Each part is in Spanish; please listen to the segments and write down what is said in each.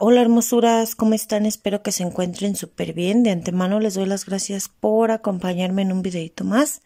Hola, hermosuras, ¿cómo están? Espero que se encuentren súper bien. De antemano les doy las gracias por acompañarme en un videito más.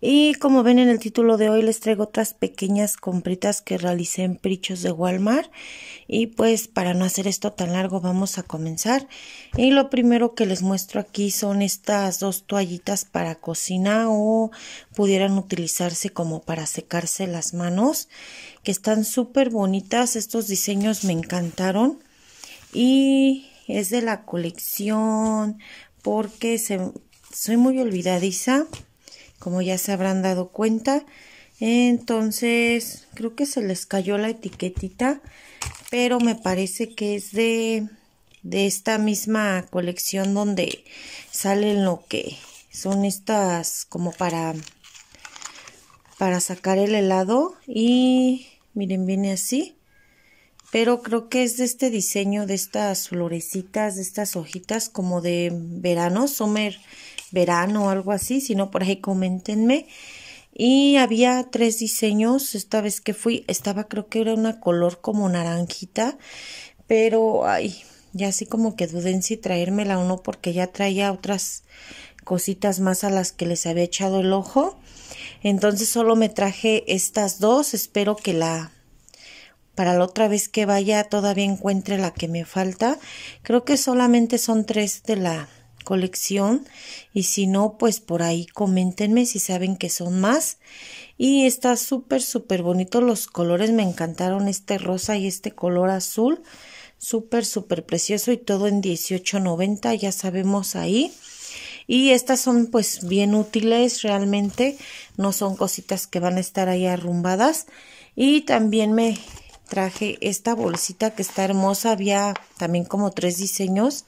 Y como ven en el título de hoy les traigo otras pequeñas compritas que realicé en prichos de Walmart. Y pues para no hacer esto tan largo vamos a comenzar. Y lo primero que les muestro aquí son estas dos toallitas para cocina o pudieran utilizarse como para secarse las manos. Que están súper bonitas, estos diseños me encantaron y es de la colección porque soy muy olvidadiza, como ya se habrán dado cuenta. Entonces, creo que se les cayó la etiquetita, pero me parece que es de, de esta misma colección donde salen lo que son estas como para, para sacar el helado y miren, viene así pero creo que es de este diseño de estas florecitas, de estas hojitas como de verano, summer verano o algo así, si no por ahí coméntenme. Y había tres diseños, esta vez que fui, estaba creo que era una color como naranjita, pero ay, ya así como que duden si traérmela o no porque ya traía otras cositas más a las que les había echado el ojo. Entonces solo me traje estas dos, espero que la para la otra vez que vaya todavía encuentre la que me falta. Creo que solamente son tres de la colección y si no pues por ahí coméntenme si saben que son más y está súper súper bonito los colores me encantaron este rosa y este color azul súper súper precioso y todo en 18.90 ya sabemos ahí y estas son pues bien útiles realmente no son cositas que van a estar ahí arrumbadas y también me traje esta bolsita que está hermosa. Había también como tres diseños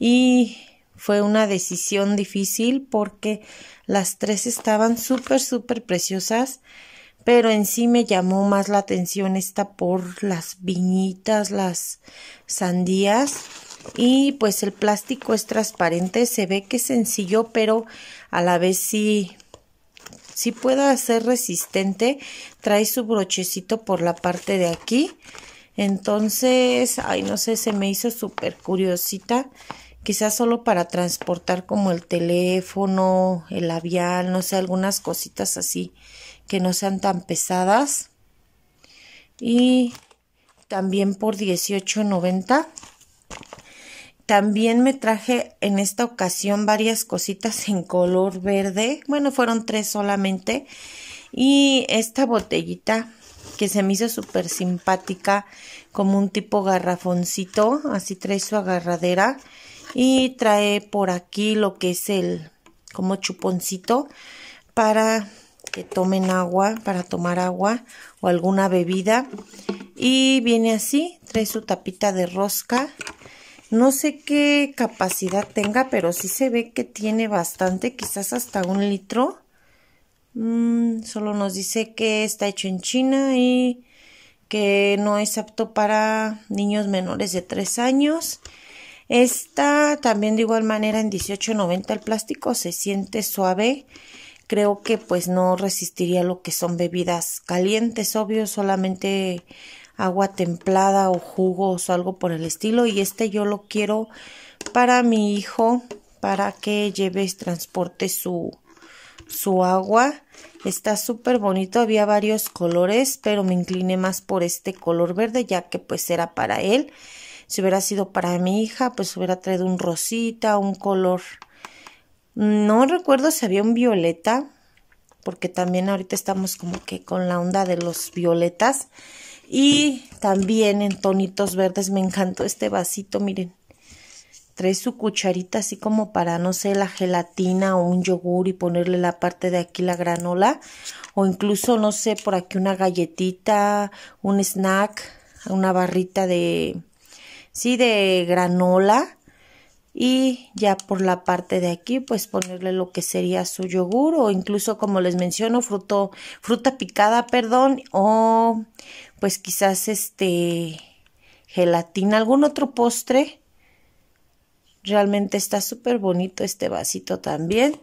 y fue una decisión difícil porque las tres estaban súper, súper preciosas. Pero en sí me llamó más la atención esta por las viñitas, las sandías. Y pues el plástico es transparente, se ve que es sencillo, pero a la vez sí si pueda ser resistente, trae su brochecito por la parte de aquí. Entonces, ay, no sé, se me hizo súper curiosita. Quizás solo para transportar como el teléfono, el labial, no sé, algunas cositas así que no sean tan pesadas. Y también por $18.90 también me traje en esta ocasión varias cositas en color verde. Bueno, fueron tres solamente. Y esta botellita que se me hizo súper simpática, como un tipo garrafoncito. Así trae su agarradera. Y trae por aquí lo que es el como chuponcito para que tomen agua, para tomar agua o alguna bebida. Y viene así, trae su tapita de rosca no sé qué capacidad tenga, pero sí se ve que tiene bastante, quizás hasta un litro. Mm, solo nos dice que está hecho en China y que no es apto para niños menores de 3 años. Está también de igual manera en 18.90 el plástico se siente suave. Creo que pues no resistiría lo que son bebidas calientes, obvio, solamente agua templada o jugos o algo por el estilo. Y este yo lo quiero para mi hijo, para que lleve transporte su, su agua. Está súper bonito, había varios colores, pero me incliné más por este color verde, ya que pues era para él. Si hubiera sido para mi hija, pues hubiera traído un rosita, un color. No recuerdo si había un violeta, porque también ahorita estamos como que con la onda de los violetas y también en tonitos verdes me encantó este vasito, miren. Trae su cucharita así como para, no sé, la gelatina o un yogur y ponerle la parte de aquí la granola. O incluso, no sé, por aquí una galletita, un snack, una barrita de, sí, de granola y ya por la parte de aquí pues ponerle lo que sería su yogur o incluso como les menciono fruto, fruta picada perdón o pues quizás este gelatina algún otro postre realmente está súper bonito este vasito también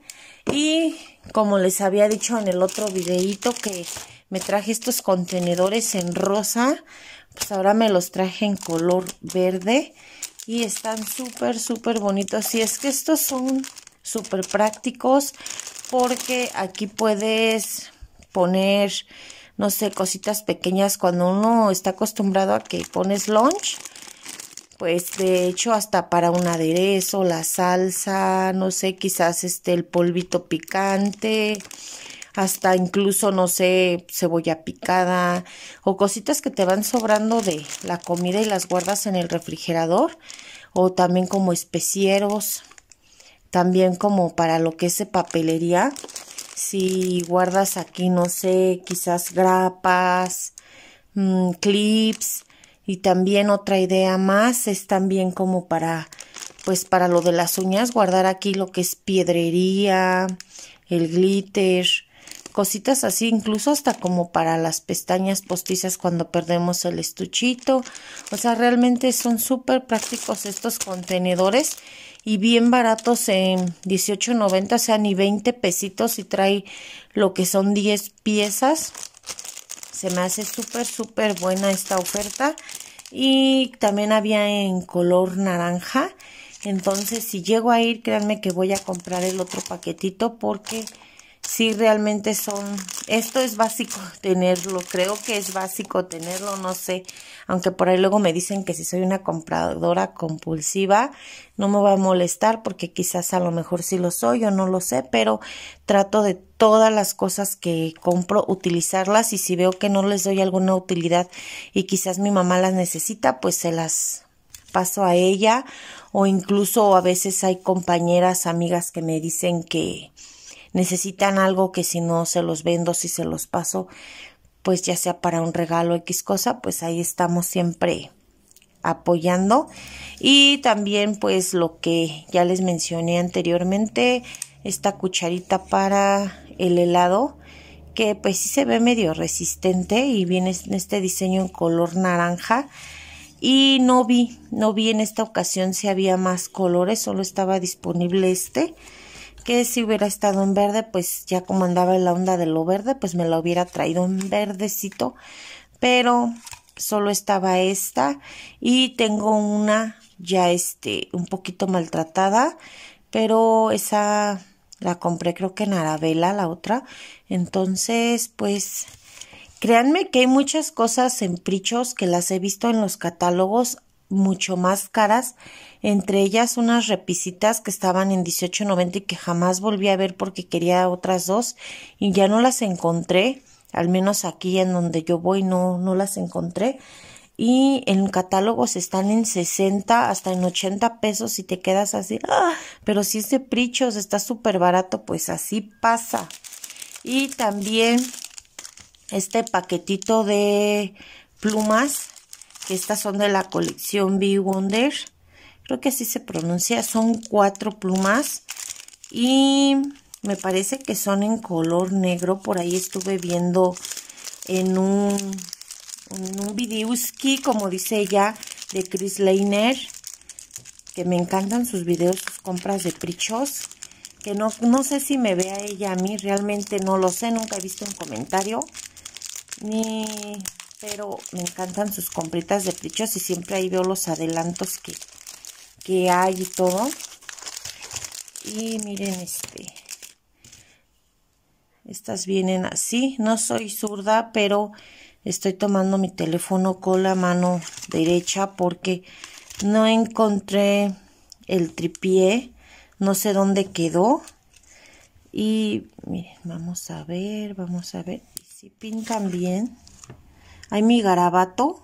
y como les había dicho en el otro videito que me traje estos contenedores en rosa pues ahora me los traje en color verde y están súper, súper bonitos. Y es que estos son súper prácticos porque aquí puedes poner, no sé, cositas pequeñas cuando uno está acostumbrado a que pones lunch. Pues de hecho hasta para un aderezo, la salsa, no sé, quizás este el polvito picante hasta incluso, no sé, cebolla picada o cositas que te van sobrando de la comida y las guardas en el refrigerador o también como especieros, también como para lo que es papelería. Si guardas aquí, no sé, quizás grapas, mm, clips y también otra idea más es también como para pues para lo de las uñas guardar aquí lo que es piedrería, el glitter, cositas así, incluso hasta como para las pestañas postizas cuando perdemos el estuchito. O sea, realmente son súper prácticos estos contenedores y bien baratos en 18.90, o sea, ni 20 pesitos y trae lo que son 10 piezas. Se me hace súper, súper buena esta oferta. Y también había en color naranja. Entonces, si llego a ir, créanme que voy a comprar el otro paquetito porque si realmente son, esto es básico tenerlo, creo que es básico tenerlo, no sé, aunque por ahí luego me dicen que si soy una compradora compulsiva, no me va a molestar porque quizás a lo mejor sí lo soy o no lo sé, pero trato de todas las cosas que compro utilizarlas y si veo que no les doy alguna utilidad y quizás mi mamá las necesita, pues se las paso a ella o incluso a veces hay compañeras, amigas que me dicen que necesitan algo que si no se los vendo, si se los paso, pues ya sea para un regalo X cosa, pues ahí estamos siempre apoyando. Y también pues lo que ya les mencioné anteriormente, esta cucharita para el helado que pues sí se ve medio resistente y viene en este diseño en color naranja y no vi, no vi en esta ocasión si había más colores, solo estaba disponible este que si hubiera estado en verde, pues ya como andaba en la onda de lo verde, pues me la hubiera traído en verdecito, pero solo estaba esta y tengo una ya este un poquito maltratada, pero esa la compré creo que en Arabela la otra, entonces pues créanme que hay muchas cosas en prichos que las he visto en los catálogos mucho más caras, entre ellas unas repisitas que estaban en 18.90 y que jamás volví a ver porque quería otras dos y ya no las encontré, al menos aquí en donde yo voy no, no las encontré y en catálogos están en 60 hasta en 80 pesos y te quedas así, ¡Ah! pero si es de prichos está súper barato, pues así pasa. Y también este paquetito de plumas estas son de la colección Be Wonder. Creo que así se pronuncia. Son cuatro plumas. Y me parece que son en color negro. Por ahí estuve viendo en un, en un videoski, como dice ella, de Chris Leiner. Que me encantan sus videos, sus compras de prichos. Que no, no sé si me vea ella a mí. Realmente no lo sé. Nunca he visto un comentario. Ni pero me encantan sus compritas de plichos y siempre ahí veo los adelantos que, hay y todo. Y miren este. Estas vienen así. No soy zurda, pero estoy tomando mi teléfono con la mano derecha porque no encontré el tripié. No sé dónde quedó. Y miren, vamos a ver, vamos a ver. Si pintan bien hay mi garabato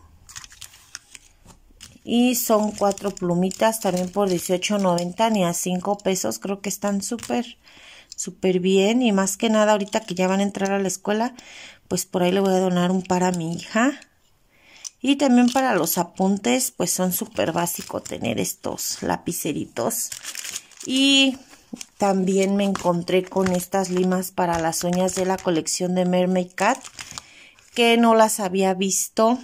y son cuatro plumitas también por 18.90 ni a 5 pesos creo que están súper súper bien y más que nada ahorita que ya van a entrar a la escuela pues por ahí le voy a donar un para mi hija y también para los apuntes pues son súper básico tener estos lapiceritos y también me encontré con estas limas para las uñas de la colección de Mermaid Cat que no las había visto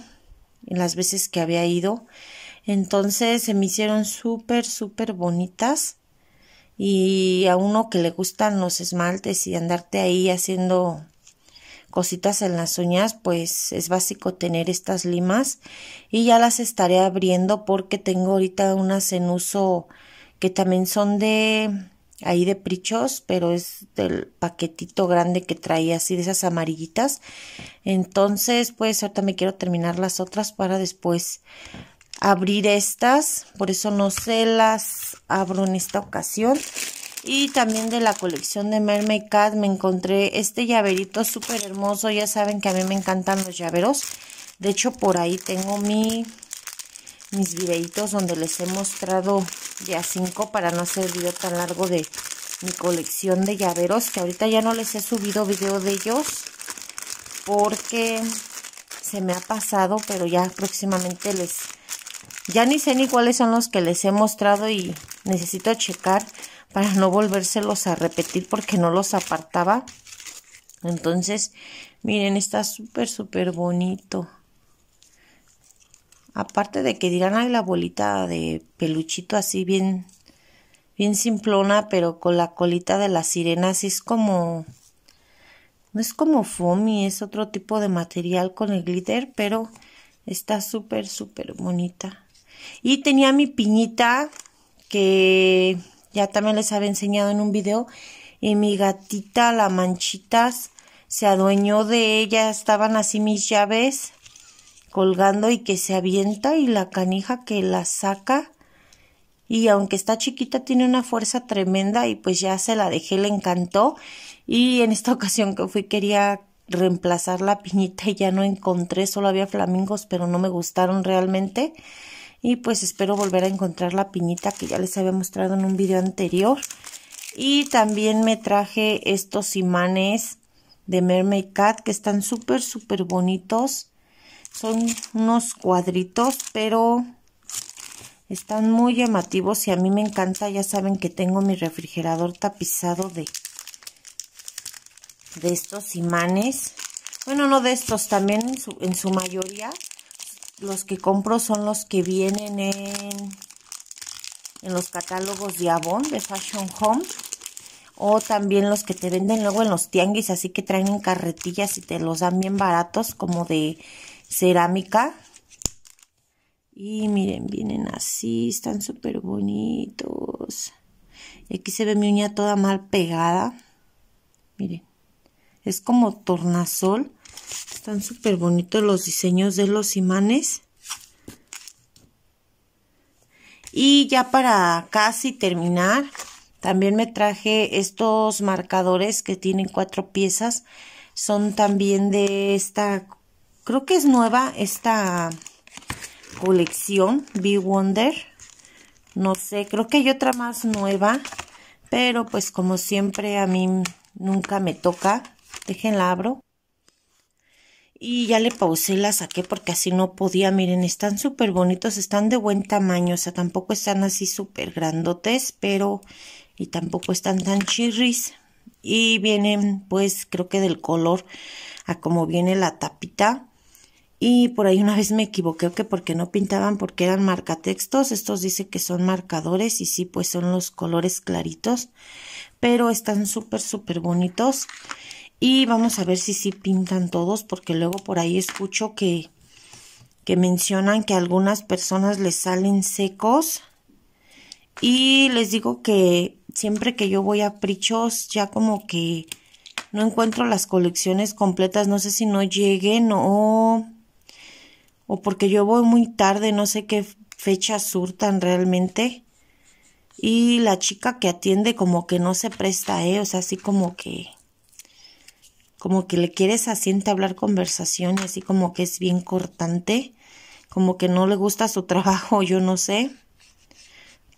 en las veces que había ido. Entonces se me hicieron súper, súper bonitas. Y a uno que le gustan los esmaltes y andarte ahí haciendo cositas en las uñas, pues es básico tener estas limas y ya las estaré abriendo porque tengo ahorita unas en uso que también son de ahí de prichos, pero es del paquetito grande que traía así de esas amarillitas. Entonces, pues ahorita me quiero terminar las otras para después abrir estas. Por eso no se las abro en esta ocasión. Y también de la colección de Mermaid Cat me encontré este llaverito súper hermoso. Ya saben que a mí me encantan los llaveros. De hecho, por ahí tengo mi mis videitos donde les he mostrado ya cinco para no hacer video tan largo de mi colección de llaveros que ahorita ya no les he subido video de ellos porque se me ha pasado pero ya próximamente les ya ni sé ni cuáles son los que les he mostrado y necesito checar para no volvérselos a repetir porque no los apartaba entonces miren está súper súper bonito Aparte de que dirán, hay la bolita de peluchito así bien, bien simplona, pero con la colita de la sirena, así es como, no es como foamy, es otro tipo de material con el glitter, pero está súper, súper bonita. Y tenía mi piñita, que ya también les había enseñado en un video, y mi gatita, la manchitas, se adueñó de ella, estaban así mis llaves colgando y que se avienta y la canija que la saca y aunque está chiquita tiene una fuerza tremenda y pues ya se la dejé, le encantó y en esta ocasión que fui quería reemplazar la piñita y ya no encontré, solo había flamingos pero no me gustaron realmente y pues espero volver a encontrar la piñita que ya les había mostrado en un video anterior y también me traje estos imanes de Mermaid Cat que están súper súper bonitos son unos cuadritos, pero están muy llamativos y a mí me encanta. Ya saben que tengo mi refrigerador tapizado de, de estos imanes. Bueno, no de estos, también en su, mayoría. Los que compro son los que vienen en, en los catálogos de Avon, de Fashion Home o también los que te venden luego en los tianguis, así que traen en carretillas y te los dan bien baratos, como de cerámica. Y miren, vienen así, están súper bonitos. Y aquí se ve mi uña toda mal pegada. Miren, es como tornasol. Están súper bonitos los diseños de los imanes. Y ya para casi terminar, también me traje estos marcadores que tienen cuatro piezas. Son también de esta Creo que es nueva esta colección, Be Wonder. No sé, creo que hay otra más nueva. Pero pues como siempre a mí nunca me toca. Déjenla abro. Y ya le pausé la saqué porque así no podía. Miren, están súper bonitos, están de buen tamaño. O sea, tampoco están así súper grandotes, pero... Y tampoco están tan chirris. Y vienen, pues, creo que del color a como viene la tapita. Y por ahí una vez me equivoqué que porque no pintaban, porque eran marcatextos. Estos dicen que son marcadores y sí, pues son los colores claritos. Pero están súper, súper bonitos. Y vamos a ver si sí pintan todos, porque luego por ahí escucho que, que mencionan que a algunas personas les salen secos. Y les digo que siempre que yo voy a Prichos, ya como que no encuentro las colecciones completas. No sé si no lleguen o o porque yo voy muy tarde, no sé qué fecha surtan realmente. Y la chica que atiende como que no se presta, ¿eh? O sea, así como que... Como que le quieres asiente hablar conversación y así como que es bien cortante. Como que no le gusta su trabajo, yo no sé.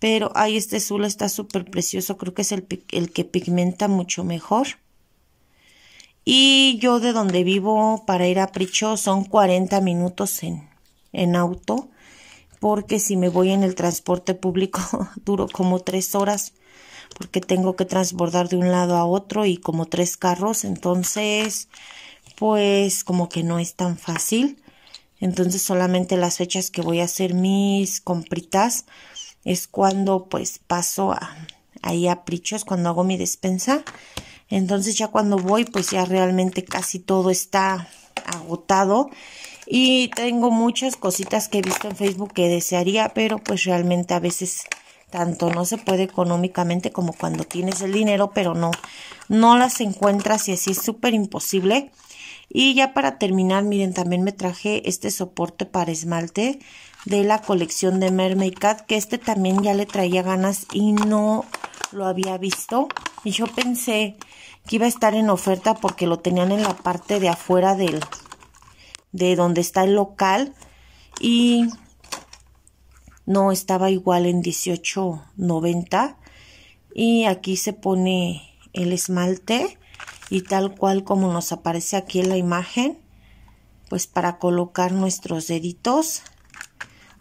Pero, ay, este azul está súper precioso. Creo que es el, el que pigmenta mucho mejor. Y yo de donde vivo para ir a Prichos son 40 minutos en, en auto, porque si me voy en el transporte público duro como tres horas, porque tengo que transbordar de un lado a otro y como tres carros, entonces pues como que no es tan fácil. Entonces solamente las fechas que voy a hacer mis compritas es cuando pues paso a, ahí a Prichos, cuando hago mi despensa entonces ya cuando voy, pues ya realmente casi todo está agotado. Y tengo muchas cositas que he visto en Facebook que desearía, pero pues realmente a veces tanto no se puede económicamente como cuando tienes el dinero, pero no, no las encuentras y así es súper imposible. Y ya para terminar, miren, también me traje este soporte para esmalte de la colección de Mermaid Cat, que este también ya le traía ganas y no lo había visto y yo pensé que iba a estar en oferta porque lo tenían en la parte de afuera del de donde está el local y no estaba igual en 18.90 y aquí se pone el esmalte y tal cual como nos aparece aquí en la imagen pues para colocar nuestros deditos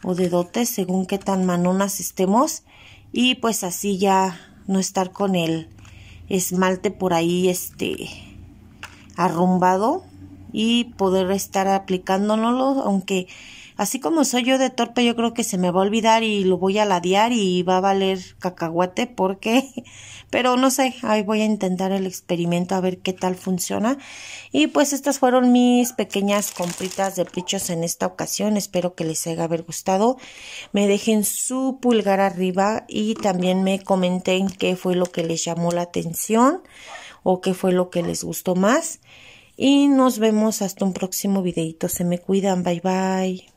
o dedotes según qué tan manonas estemos y pues así ya no estar con el esmalte por ahí este arrumbado y poder estar aplicándonos aunque así como soy yo de torpe, yo creo que se me va a olvidar y lo voy a ladear y va a valer cacahuate porque, pero no sé, ahí voy a intentar el experimento a ver qué tal funciona. Y pues estas fueron mis pequeñas compritas de pichos en esta ocasión, espero que les haya haber gustado. Me dejen su pulgar arriba y también me comenten qué fue lo que les llamó la atención o qué fue lo que les gustó más. Y nos vemos hasta un próximo videito. Se me cuidan. Bye bye.